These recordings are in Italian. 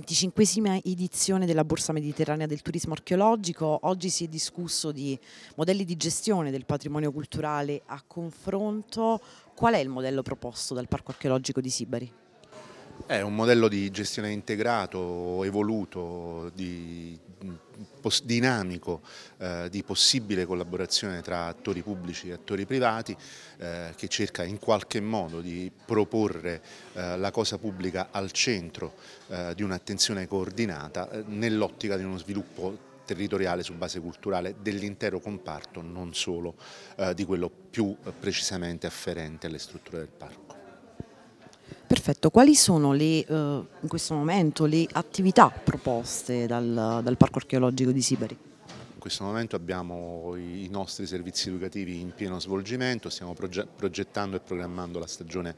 25esima edizione della Borsa Mediterranea del Turismo Archeologico, oggi si è discusso di modelli di gestione del patrimonio culturale a confronto. Qual è il modello proposto dal Parco Archeologico di Sibari? È un modello di gestione integrato, evoluto, di dinamico eh, di possibile collaborazione tra attori pubblici e attori privati eh, che cerca in qualche modo di proporre eh, la cosa pubblica al centro eh, di un'attenzione coordinata eh, nell'ottica di uno sviluppo territoriale su base culturale dell'intero comparto, non solo eh, di quello più precisamente afferente alle strutture del parco. Perfetto, quali sono le, uh, in questo momento le attività proposte dal, dal Parco Archeologico di Sibari? In questo momento abbiamo i nostri servizi educativi in pieno svolgimento, stiamo progettando e programmando la stagione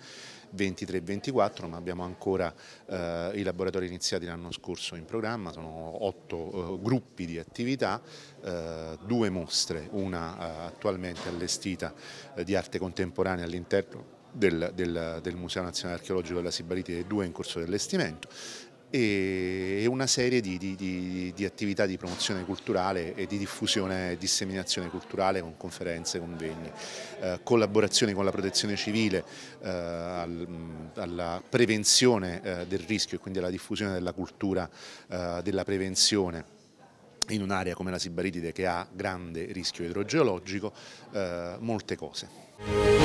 23-24, ma abbiamo ancora eh, i laboratori iniziati l'anno scorso in programma, sono otto eh, gruppi di attività, eh, due mostre, una eh, attualmente allestita eh, di arte contemporanea all'interno del, del, del Museo Nazionale Archeologico della Sibarite 2 in corso dell'estimento e una serie di, di, di, di, attività di promozione culturale e di diffusione e disseminazione culturale con conferenze, convegni, eh, collaborazioni con la protezione civile eh, al, alla prevenzione eh, del rischio e quindi alla diffusione della cultura eh, della prevenzione in un'area come la Sibaritide che ha grande rischio idrogeologico, eh, molte cose.